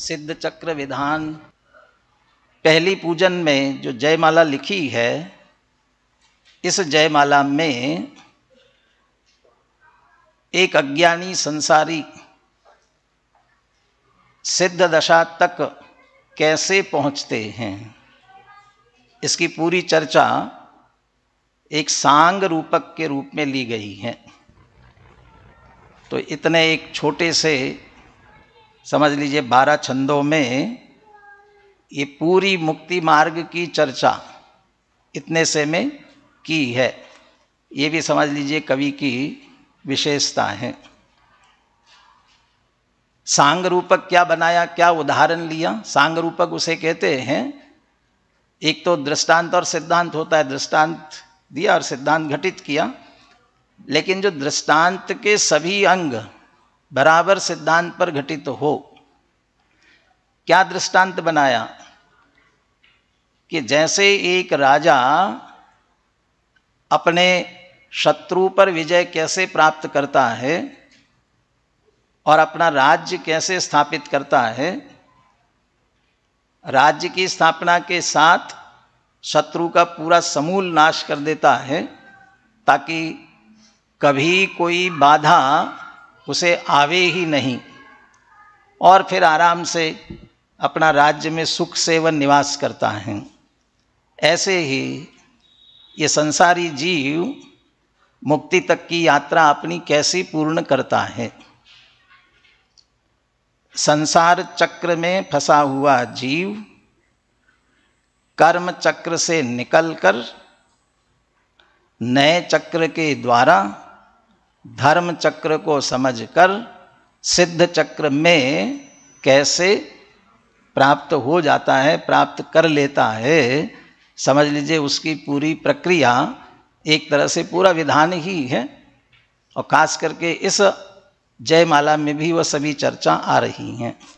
सिद्ध चक्र विधान पहली पूजन में जो जयमाला लिखी है इस जयमाला में एक अज्ञानी संसारी सिद्ध दशा तक कैसे पहुंचते हैं इसकी पूरी चर्चा एक सांग रूपक के रूप में ली गई है तो इतने एक छोटे से समझ लीजिए बारह छंदों में ये पूरी मुक्ति मार्ग की चर्चा इतने से में की है ये भी समझ लीजिए कवि की विशेषता है सांग रूपक क्या बनाया क्या उदाहरण लिया सांग रूपक उसे कहते हैं एक तो दृष्टांत और सिद्धांत होता है दृष्टांत दिया और सिद्धांत घटित किया लेकिन जो दृष्टांत के सभी अंग बराबर सिद्धांत पर घटित तो हो क्या दृष्टांत बनाया कि जैसे एक राजा अपने शत्रु पर विजय कैसे प्राप्त करता है और अपना राज्य कैसे स्थापित करता है राज्य की स्थापना के साथ शत्रु का पूरा समूल नाश कर देता है ताकि कभी कोई बाधा उसे आवे ही नहीं और फिर आराम से अपना राज्य में सुख सेवन निवास करता है ऐसे ही ये संसारी जीव मुक्ति तक की यात्रा अपनी कैसी पूर्ण करता है संसार चक्र में फंसा हुआ जीव कर्म चक्र से निकलकर नए चक्र के द्वारा धर्म चक्र को समझकर सिद्ध चक्र में कैसे प्राप्त हो जाता है प्राप्त कर लेता है समझ लीजिए उसकी पूरी प्रक्रिया एक तरह से पूरा विधान ही है और खास करके इस जयमाला में भी वह सभी चर्चा आ रही हैं